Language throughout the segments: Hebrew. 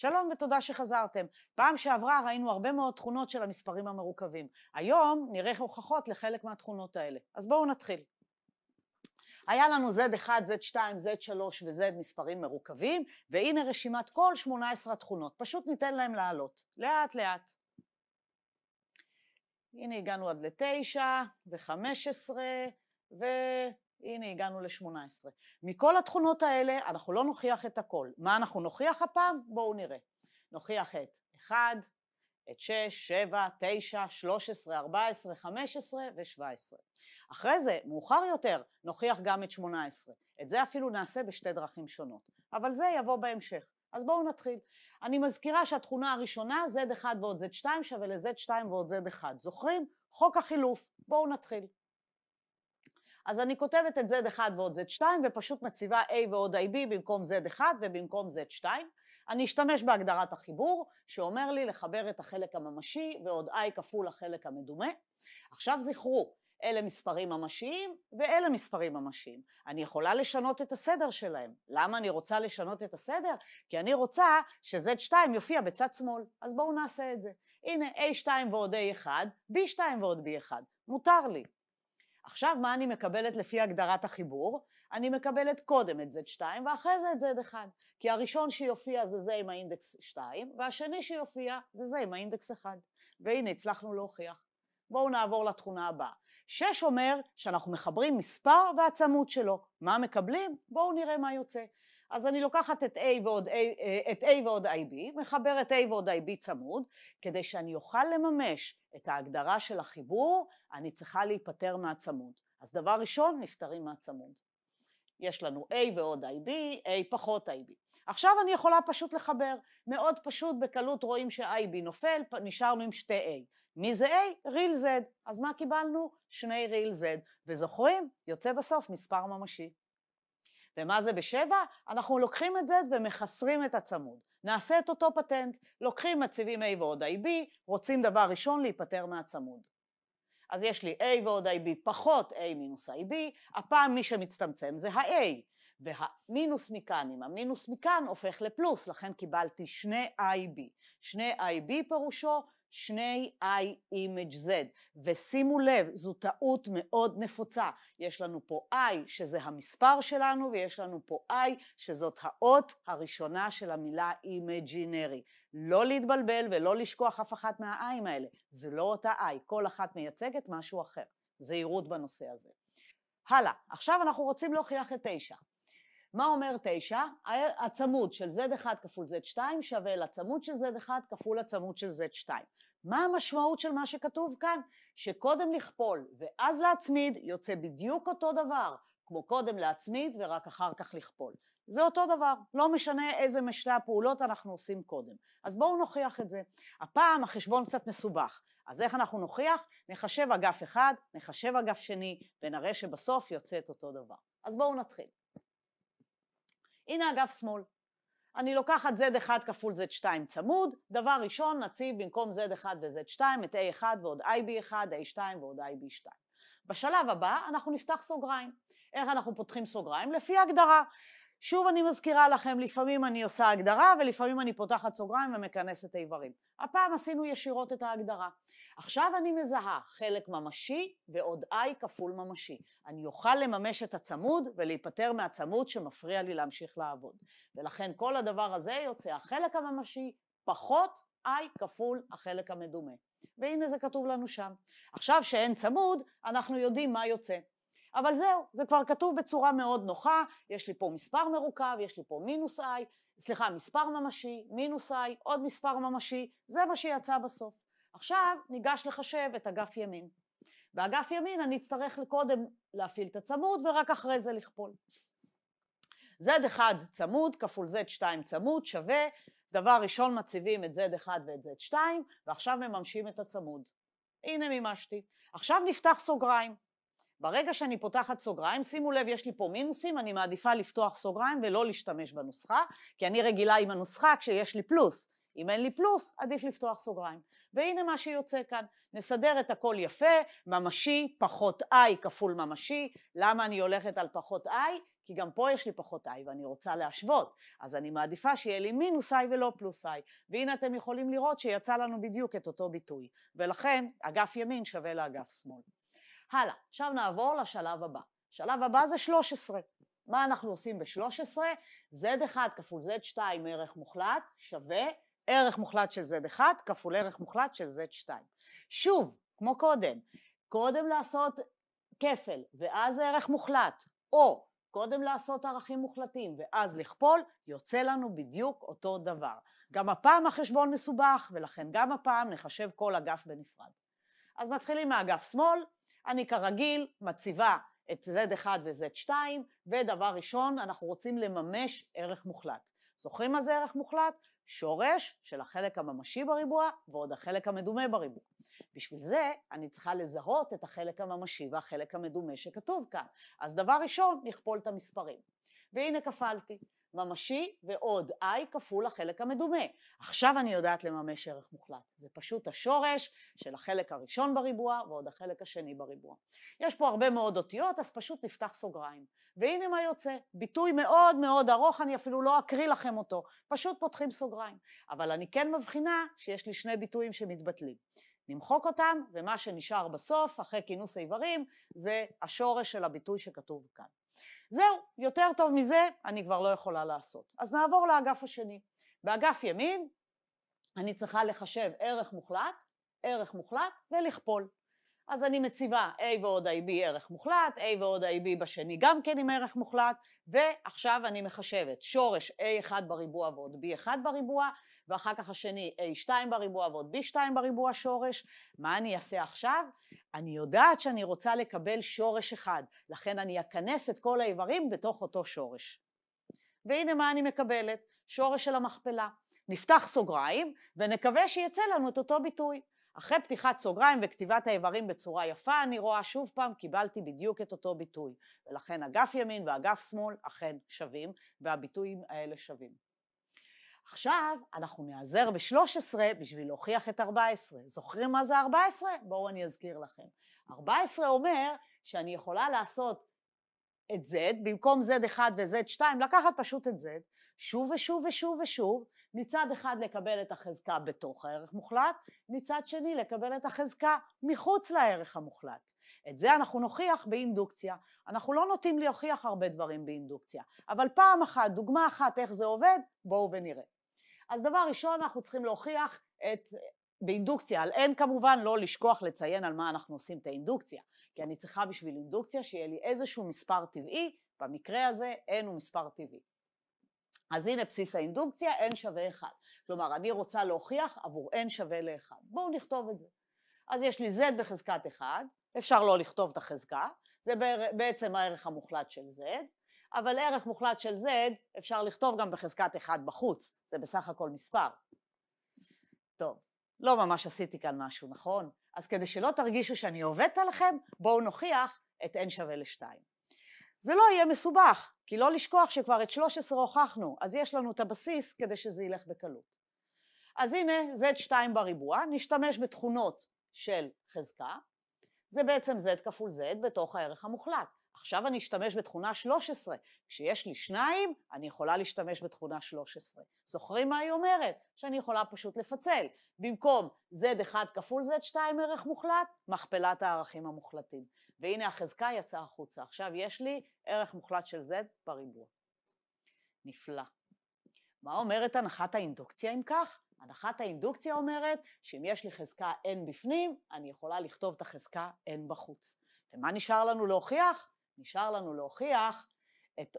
שלום ותודה שחזרתם. פעם שעברה ראינו הרבה מאוד תכונות של המספרים המרוכבים. היום נראה הוכחות לחלק מהתכונות האלה. אז בואו נתחיל. היה לנו Z1, Z2, Z3 ו-Z מספרים מרוכבים, והנה רשימת כל 18 התכונות. פשוט ניתן להם לעלות, לאט-לאט. הנה הגענו עד ל-9 ו-15 ו... הנה הגענו ל-18. מכל התכונות האלה אנחנו לא נוכיח את הכל. מה אנחנו נוכיח הפעם? בואו נראה. נוכיח את 1, את 6, 7, 9, 13, 14, 15 ו-17. אחרי זה, מאוחר יותר, נוכיח גם את 18. את זה אפילו נעשה בשתי דרכים שונות, אבל זה יבוא בהמשך. אז בואו נתחיל. אני מזכירה שהתכונה הראשונה, Z1 ועוד Z2 שווה ל-Z2 ועוד Z1. זוכרים? חוק החילוף. בואו נתחיל. אז אני כותבת את Z1 ועוד Z2, ופשוט מציבה A ועוד IB במקום Z1 ובמקום Z2. אני אשתמש בהגדרת החיבור, שאומר לי לחבר את החלק הממשי ועוד I כפול החלק המדומה. עכשיו זכרו, אלה מספרים ממשיים ואלה מספרים ממשיים. אני יכולה לשנות את הסדר שלהם. למה אני רוצה לשנות את הסדר? כי אני רוצה ש-Z2 יופיע בצד שמאל, אז בואו נעשה את זה. הנה A2 ועוד A1, B2 ועוד B1, מותר לי. עכשיו, מה אני מקבלת לפי הגדרת החיבור? אני מקבלת קודם את Z2 ואחרי זה את Z1, כי הראשון שיופיע זה זה עם האינדקס 2, והשני שיופיע זה זה עם האינדקס 1. והנה, הצלחנו להוכיח. בואו נעבור לתכונה הבאה. 6 אומר שאנחנו מחברים מספר והצמוד שלו. מה מקבלים? בואו נראה מה יוצא. אז אני לוקחת את A ועוד, A, אה, את A ועוד IB, מחבר את A ועוד IB צמוד, כדי שאני אוכל לממש את ההגדרה של החיבור, אני צריכה להיפטר מהצמוד. אז דבר ראשון, נפטרים מהצמוד. יש לנו A ועוד IB, A פחות IB. עכשיו אני יכולה פשוט לחבר, מאוד פשוט, בקלות רואים ש-IB נופל, נשארנו עם שתי A. מי זה A? ריל Z. אז מה קיבלנו? שני ריל Z. וזוכרים? יוצא בסוף מספר ממשי. ומה זה בשבע? אנחנו לוקחים את Z ומחסרים את הצמוד. נעשה את אותו פטנט, לוקחים מציבים A ועוד IB, רוצים דבר ראשון להיפטר מהצמוד. אז יש לי A ועוד IB פחות A מינוס IB, הפעם מי שמצטמצם זה ה-A. והמינוס מכאן, אם המינוס מכאן הופך לפלוס, לכן קיבלתי שני IB. שני IB פירושו שני I image Z, ושימו לב, זו טעות מאוד נפוצה. יש לנו פה I שזה המספר שלנו, ויש לנו פה I שזאת האות הראשונה של המילה imaginary. לא להתבלבל ולא לשכוח אף אחת מהאיים האלה. זה לא אותה I, כל אחת מייצגת משהו אחר. זהירות בנושא הזה. הלאה, עכשיו אנחנו רוצים להוכיח את תשע. מה אומר תשע? הצמוד של Z1 כפול Z2 שווה לצמוד של Z1 כפול הצמוד של Z2. מה המשמעות של מה שכתוב כאן? שקודם לכפול ואז להצמיד יוצא בדיוק אותו דבר, כמו קודם להצמיד ורק אחר כך לכפול. זה אותו דבר, לא משנה איזה משתי הפעולות אנחנו עושים קודם. אז בואו נוכיח את זה. הפעם החשבון קצת מסובך, אז איך אנחנו נוכיח? נחשב אגף אחד, נחשב אגף שני, ונראה שבסוף יוצא את אותו דבר. אז בואו נתחיל. הנה אגף שמאל. אני לוקחת Z1 כפול Z2 צמוד, דבר ראשון נציב במקום Z1 ו-Z2 את A1 ועוד IB1, A2 ועוד IB2. בשלב הבא אנחנו נפתח סוגריים. איך אנחנו פותחים סוגריים? לפי הגדרה. שוב אני מזכירה לכם, לפעמים אני עושה הגדרה ולפעמים אני פותחת סוגריים ומכנסת איברים. הפעם עשינו ישירות את ההגדרה. עכשיו אני מזהה חלק ממשי ועוד I כפול ממשי. אני אוכל לממש את הצמוד ולהיפטר מהצמוד שמפריע לי להמשיך לעבוד. ולכן כל הדבר הזה יוצא החלק הממשי פחות I כפול החלק המדומה. והנה זה כתוב לנו שם. עכשיו שאין צמוד, אנחנו יודעים מה יוצא. אבל זהו, זה כבר כתוב בצורה מאוד נוחה, יש לי פה מספר מרוכב, יש לי פה מינוס i, סליחה, מספר ממשי, מינוס i, עוד מספר ממשי, זה מה שיצא בסוף. עכשיו ניגש לחשב את אגף ימין. באגף ימין אני אצטרך קודם להפעיל את הצמוד ורק אחרי זה לכפול. z1 צמוד כפול z2 צמוד שווה, דבר ראשון מציבים את z1 ואת z2 ועכשיו מממשים את הצמוד. הנה מימשתי. עכשיו נפתח סוגריים. ברגע שאני פותחת סוגריים, שימו לב, יש לי פה מינוסים, אני מעדיפה לפתוח סוגריים ולא להשתמש בנוסחה, כי אני רגילה עם הנוסחה כשיש לי פלוס. אם אין לי פלוס, עדיף לפתוח סוגריים. והנה מה שיוצא כאן. נסדר את הכל יפה, ממשי פחות i כפול ממשי. למה אני הולכת על פחות i? כי גם פה יש לי פחות i ואני רוצה להשוות. אז אני מעדיפה שיהיה לי מינוס i ולא פלוס i. והנה אתם יכולים לראות שיצא לנו בדיוק את אותו ביטוי. ולכן, אגף ימין שווה לאגף שמאל. הלאה, עכשיו נעבור לשלב הבא. השלב הבא זה 13. מה אנחנו עושים ב-13? Z1 כפול Z2 ערך מוחלט שווה ערך מוחלט של Z1 כפול ערך מוחלט של Z2. שוב, כמו קודם, קודם לעשות כפל ואז ערך מוחלט, או קודם לעשות ערכים מוחלטים ואז לכפול, יוצא לנו בדיוק אותו דבר. גם הפעם החשבון מסובך, ולכן גם הפעם נחשב כל אגף בנפרד. אז מתחילים מאגף שמאל, אני כרגיל מציבה את Z1 ו-Z2, ודבר ראשון, אנחנו רוצים לממש ערך מוחלט. זוכרים מה זה ערך מוחלט? שורש של החלק הממשי בריבוע ועוד החלק המדומה בריבוע. בשביל זה אני צריכה לזהות את החלק הממשי והחלק המדומה שכתוב כאן. אז דבר ראשון, נכפול את המספרים. והנה כפלתי. ממשי ועוד, I כפול החלק המדומה. עכשיו אני יודעת לממש ערך מוחלט. זה פשוט השורש של החלק הראשון בריבוע ועוד החלק השני בריבוע. יש פה הרבה מאוד אותיות, אז פשוט נפתח סוגריים. והנה מה יוצא, ביטוי מאוד מאוד ארוך, אני אפילו לא אקריא לכם אותו, פשוט פותחים סוגריים. אבל אני כן מבחינה שיש לי שני ביטויים שמתבטלים. נמחוק אותם, ומה שנשאר בסוף, אחרי כינוס האיברים, זה השורש של הביטוי שכתוב כאן. זהו, יותר טוב מזה אני כבר לא יכולה לעשות. אז נעבור לאגף השני. באגף ימין אני צריכה לחשב ערך מוחלט, ערך מוחלט ולכפול. אז אני מציבה A ועוד IB ערך מוחלט, A ועוד IB בשני גם כן עם ערך מוחלט, ועכשיו אני מחשבת שורש A1 בריבוע ועוד B1 בריבוע, ואחר כך השני A2 בריבוע ועוד B2 בריבוע שורש. מה אני אעשה עכשיו? אני יודעת שאני רוצה לקבל שורש אחד, לכן אני אכנס את כל האיברים בתוך אותו שורש. והנה מה אני מקבלת, שורש של המכפלה. נפתח סוגריים ונקווה שיצא לנו את אותו ביטוי. אחרי פתיחת סוגריים וכתיבת האיברים בצורה יפה, אני רואה שוב פעם, קיבלתי בדיוק את אותו ביטוי. ולכן אגף ימין ואגף שמאל אכן שווים, והביטויים האלה שווים. עכשיו אנחנו נעזר ב-13 בשביל להוכיח את 14. זוכרים מה זה 14? בואו אני אזכיר לכם. 14 אומר שאני יכולה לעשות את Z, במקום Z1 ו-Z2, לקחת פשוט את Z, שוב ושוב ושוב ושוב, מצד אחד לקבל את החזקה בתוך הערך מוחלט, מצד שני לקבל את החזקה מחוץ לערך המוחלט. את זה אנחנו נוכיח באינדוקציה. אנחנו לא נוטים להוכיח הרבה דברים באינדוקציה, אבל פעם אחת, דוגמה אחת איך זה עובד, בואו ונראה. אז דבר ראשון אנחנו צריכים להוכיח את באינדוקציה, על אין כמובן לא לשכוח לציין על מה אנחנו עושים את האינדוקציה, כי אני צריכה בשביל אינדוקציה שיהיה לי איזשהו מספר טבעי, במקרה הזה אין הוא מספר טבעי. אז הנה בסיס האינדוקציה, n שווה 1. כלומר, אני רוצה להוכיח עבור n שווה ל-1. בואו נכתוב את זה. אז יש לי z בחזקת 1, אפשר לא לכתוב את החזקה, זה בעצם הערך המוחלט של z, אבל ערך מוחלט של z אפשר לכתוב גם בחזקת 1 בחוץ, זה בסך הכל מספר. טוב, לא ממש עשיתי כאן משהו, נכון? אז כדי שלא תרגישו שאני עובדת עליכם, בואו נוכיח את n שווה ל-2. זה לא יהיה מסובך, כי לא לשכוח שכבר את 13 הוכחנו, אז יש לנו את הבסיס כדי שזה ילך בקלות. אז הנה Z2 בריבוע, נשתמש בתכונות של חזקה, זה בעצם Z כפול Z בתוך הערך המוחלט. עכשיו אני אשתמש בתכונה 13, כשיש לי שניים, אני יכולה להשתמש בתכונה 13. זוכרים מה היא אומרת? שאני יכולה פשוט לפצל. במקום Z1 כפול Z2 ערך מוחלט, מכפלת הערכים המוחלטים. והנה החזקה יצאה החוצה. עכשיו יש לי ערך מוחלט של Z בריבוע. נפלא. מה אומרת הנחת האינדוקציה אם כך? הנחת האינדוקציה אומרת שאם יש לי חזקה n בפנים, אני יכולה לכתוב את החזקה n בחוץ. ומה נשאר לנו להוכיח? נשאר לנו להוכיח את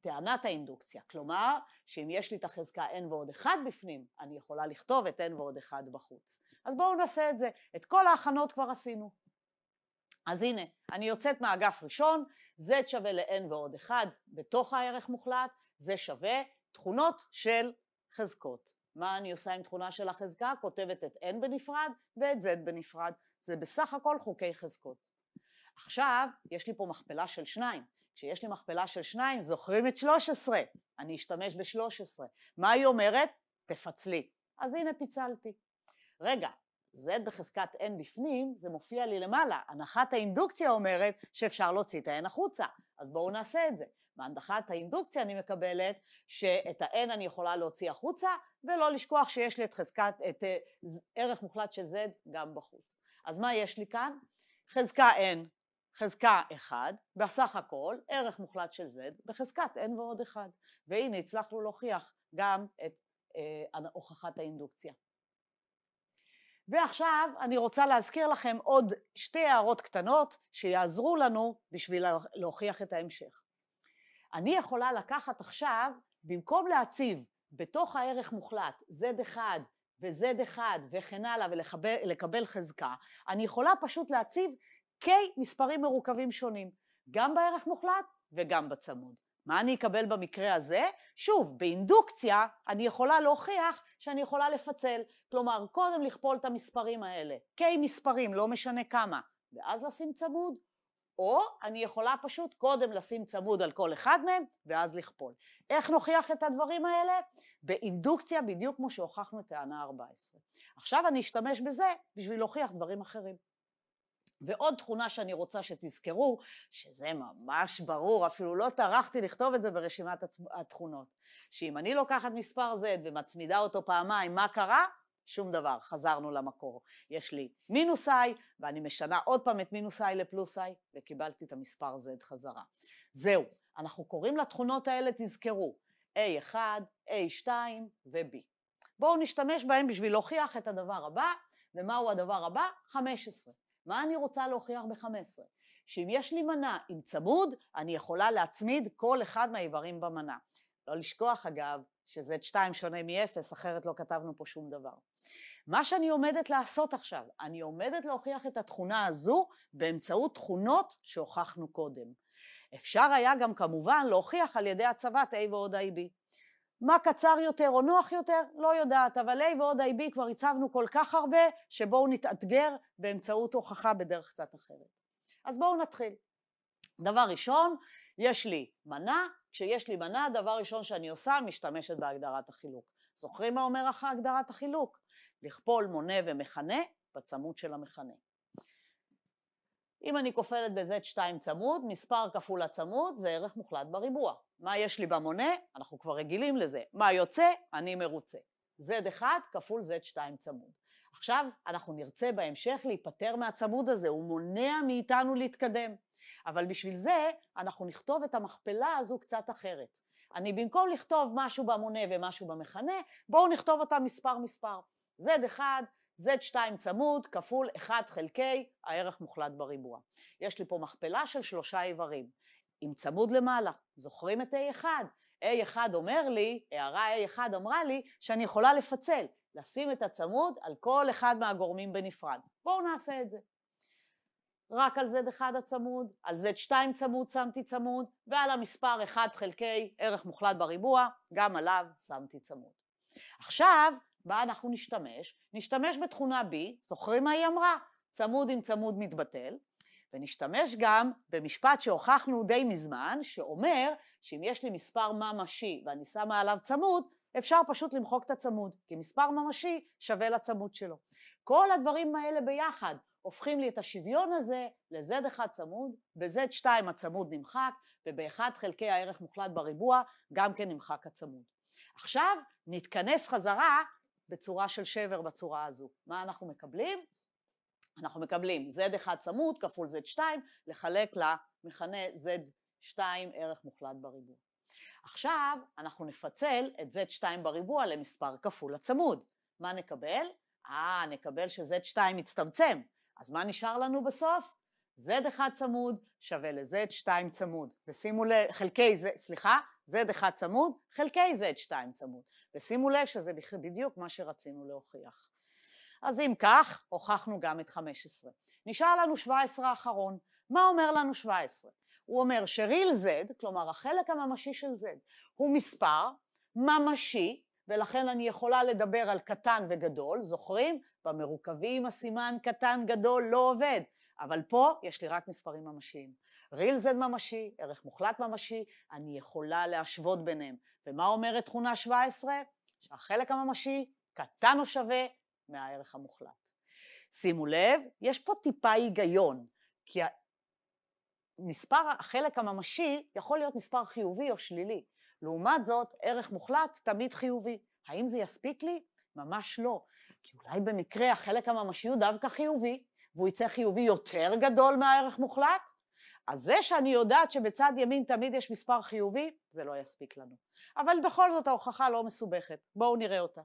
טענת האינדוקציה. כלומר, שאם יש לי את החזקה n ועוד 1 בפנים, אני יכולה לכתוב את n ועוד 1 בחוץ. אז בואו נעשה את זה. את כל ההכנות כבר עשינו. אז הנה, אני יוצאת מהאגף ראשון, z שווה ל-n ועוד 1 בתוך הערך מוחלט, זה שווה תכונות של חזקות. מה אני עושה עם תכונה של החזקה? כותבת את n בנפרד ואת z בנפרד. זה בסך הכל חוקי חזקות. עכשיו, יש לי פה מכפלה של שניים. כשיש לי מכפלה של שניים, זוכרים את 13. אני אשתמש ב-13. מה היא אומרת? תפצלי. אז הנה פיצלתי. רגע, z בחזקת n בפנים, זה מופיע לי למעלה. הנחת האינדוקציה אומרת שאפשר להוציא את ה-n החוצה, אז בואו נעשה את זה. בהנחת האינדוקציה אני מקבלת שאת ה-n אני יכולה להוציא החוצה, ולא לשכוח שיש לי את חזקת, את אה, ערך מוחלט של z גם בחוץ. אז מה יש לי כאן? חזקה n חזקה 1, בסך הכל ערך מוחלט של z בחזקת n ועוד 1. והנה הצלחנו להוכיח גם את אה, הוכחת האינדוקציה. ועכשיו אני רוצה להזכיר לכם עוד שתי הערות קטנות שיעזרו לנו בשביל להוכיח את ההמשך. אני יכולה לקחת עכשיו, במקום להציב בתוך הערך מוחלט z 1 וz 1 וכן הלאה ולקבל חזקה, אני יכולה פשוט להציב K אוקיי, מספרים מרוכבים שונים, גם בערך מוחלט וגם בצמוד. מה אני אקבל במקרה הזה? שוב, באינדוקציה אני יכולה להוכיח שאני יכולה לפצל. כלומר, קודם לכפול את המספרים האלה, K אוקיי, מספרים, לא משנה כמה, ואז לשים צמוד, או אני יכולה פשוט קודם לשים צמוד על כל אחד מהם, ואז לכפול. איך נוכיח את הדברים האלה? באינדוקציה, בדיוק כמו שהוכחנו את טענה 14. עכשיו אני אשתמש בזה בשביל להוכיח דברים אחרים. ועוד תכונה שאני רוצה שתזכרו, שזה ממש ברור, אפילו לא טרחתי לכתוב את זה ברשימת התכונות, שאם אני לוקחת מספר Z ומצמידה אותו פעמיים, מה קרה? שום דבר, חזרנו למקור. יש לי מינוס i, ואני משנה עוד פעם את מינוס i לפלוס i, וקיבלתי את המספר z חזרה. זהו, אנחנו קוראים לתכונות האלה, תזכרו, a1, a2 ו-b. בואו נשתמש בהם בשביל להוכיח את הדבר הבא, ומהו הדבר הבא? 15. מה אני רוצה להוכיח ב-15? שאם יש לי מנה עם צמוד, אני יכולה להצמיד כל אחד מהאיברים במנה. לא לשכוח אגב, ש-Z2 שונה מ-0, אחרת לא כתבנו פה שום דבר. מה שאני עומדת לעשות עכשיו, אני עומדת להוכיח את התכונה הזו באמצעות תכונות שהוכחנו קודם. אפשר היה גם כמובן להוכיח על ידי הצבת A ועוד IB. מה קצר יותר או נוח יותר, לא יודעת, אבל A ועוד IB כבר הצבנו כל כך הרבה, שבואו נתאתגר באמצעות הוכחה בדרך קצת אחרת. אז בואו נתחיל. דבר ראשון, יש לי מנה, כשיש לי מנה, דבר ראשון שאני עושה, משתמשת בהגדרת החילוק. זוכרים מה אומר לך הגדרת החילוק? לכפול מונה ומכנה בצמוד של המכנה. אם אני כופלת ב-Z2 צמוד, מספר כפול הצמוד זה ערך מוחלט בריבוע. מה יש לי במונה? אנחנו כבר רגילים לזה. מה יוצא? אני מרוצה. Z1 כפול Z2 צמוד. עכשיו, אנחנו נרצה בהמשך להיפטר מהצמוד הזה, הוא מונע מאיתנו להתקדם. אבל בשביל זה, אנחנו נכתוב את המכפלה הזו קצת אחרת. אני במקום לכתוב משהו במונה ומשהו במכנה, בואו נכתוב אותה מספר מספר. Z1 Z2 צמוד כפול 1 חלקי הערך מוחלט בריבוע. יש לי פה מכפלה של שלושה איברים, עם צמוד למעלה. זוכרים את A1? A1 אומר לי, הערה A1 אמרה לי, שאני יכולה לפצל, לשים את הצמוד על כל אחד מהגורמים בנפרד. בואו נעשה את זה. רק על Z1 הצמוד, על Z2 צמוד שמתי צמוד, ועל המספר 1 חלקי ערך מוחלט בריבוע, גם עליו שמתי צמוד. עכשיו בה אנחנו נשתמש, נשתמש בתכונה B, זוכרים מה היא אמרה? צמוד עם צמוד מתבטל, ונשתמש גם במשפט שהוכחנו די מזמן, שאומר שאם יש לי מספר ממשי ואני שמה עליו צמוד, אפשר פשוט למחוק את הצמוד, כי מספר ממשי שווה לצמוד שלו. כל הדברים האלה ביחד הופכים לי את השוויון הזה ל-Z1 צמוד, ב-Z2 הצמוד נמחק, וב-1 חלקי הערך מוחלט בריבוע גם כן נמחק הצמוד. עכשיו נתכנס חזרה בצורה של שבר בצורה הזו. מה אנחנו מקבלים? אנחנו מקבלים Z1 צמוד כפול Z2 לחלק למכנה Z2 ערך מוחלט בריבוע. עכשיו אנחנו נפצל את Z2 בריבוע למספר כפול הצמוד. מה נקבל? אה, נקבל ש-Z2 מצטמצם. אז מה נשאר לנו בסוף? Z1 צמוד שווה ל-Z2 צמוד. ושימו לב, חלקי Z... סליחה? Z1 צמוד חלקי Z2 צמוד. ושימו לב שזה בדיוק מה שרצינו להוכיח. אז אם כך, הוכחנו גם את 15. נשאר לנו 17 האחרון. מה אומר לנו 17? הוא אומר שריל Z, כלומר החלק הממשי של Z, הוא מספר ממשי, ולכן אני יכולה לדבר על קטן וגדול, זוכרים? במרוכבים הסימן קטן גדול לא עובד, אבל פה יש לי רק מספרים ממשיים. real z ממשי, ערך מוחלט ממשי, אני יכולה להשוות ביניהם. ומה אומרת תכונה 17? שהחלק הממשי קטן או שווה מהערך המוחלט. שימו לב, יש פה טיפה היגיון, כי מספר, החלק הממשי יכול להיות מספר חיובי או שלילי. לעומת זאת, ערך מוחלט תמיד חיובי. האם זה יספיק לי? ממש לא. כי אולי במקרה החלק הממשי הוא דווקא חיובי, והוא יצא חיובי יותר גדול מהערך מוחלט, אז זה שאני יודעת שבצד ימין תמיד יש מספר חיובי, זה לא יספיק לנו. אבל בכל זאת ההוכחה לא מסובכת, בואו נראה אותה.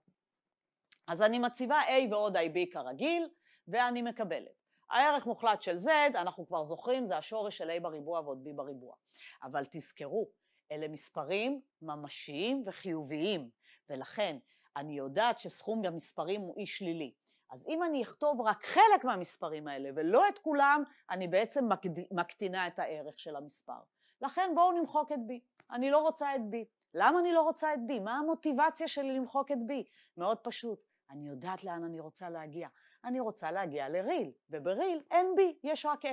אז אני מציבה A ועוד IB כרגיל, ואני מקבלת. הערך מוחלט של Z, אנחנו כבר זוכרים, זה השורש של A בריבוע ועוד B בריבוע. אבל תזכרו, אלה מספרים ממשיים וחיוביים, ולכן אני יודעת שסכום המספרים הוא אי שלילי. אז אם אני אכתוב רק חלק מהמספרים האלה ולא את כולם, אני בעצם מקד... מקטינה את הערך של המספר. לכן בואו נמחוק את B. אני לא רוצה את B. למה אני לא רוצה את B? מה המוטיבציה שלי למחוק את B? מאוד פשוט. אני יודעת לאן אני רוצה להגיע. אני רוצה להגיע לריל, ובריל אין B, יש רק A.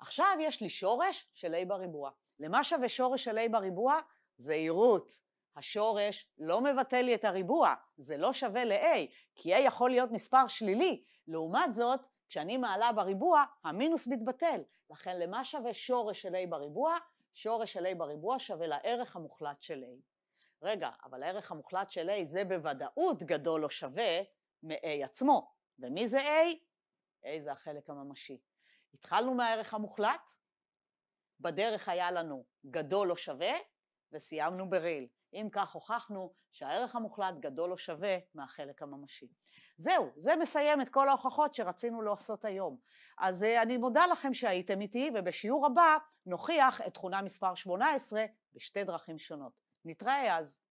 עכשיו יש לי שורש של A בריבוע. למה שווה שורש של A בריבוע? זהירות. השורש לא מבטא לי את הריבוע, זה לא שווה ל-A, כי A יכול להיות מספר שלילי. לעומת זאת, כשאני מעלה בריבוע, המינוס מתבטל. לכן למה שווה שורש של A בריבוע? שורש של A בריבוע שווה לערך המוחלט של A. רגע, אבל הערך המוחלט של A זה בוודאות גדול או שווה מ-A עצמו. ומי זה A? A זה החלק הממשי. התחלנו מהערך המוחלט, בדרך היה לנו גדול או שווה, וסיימנו בריל. אם כך הוכחנו שהערך המוחלט גדול או שווה מהחלק הממשי. זהו, זה מסיים את כל ההוכחות שרצינו לעשות היום. אז אה, אני מודה לכם שהייתם איתי, ובשיעור הבא נוכיח את תכונה מספר 18 בשתי דרכים שונות. נתראה אז.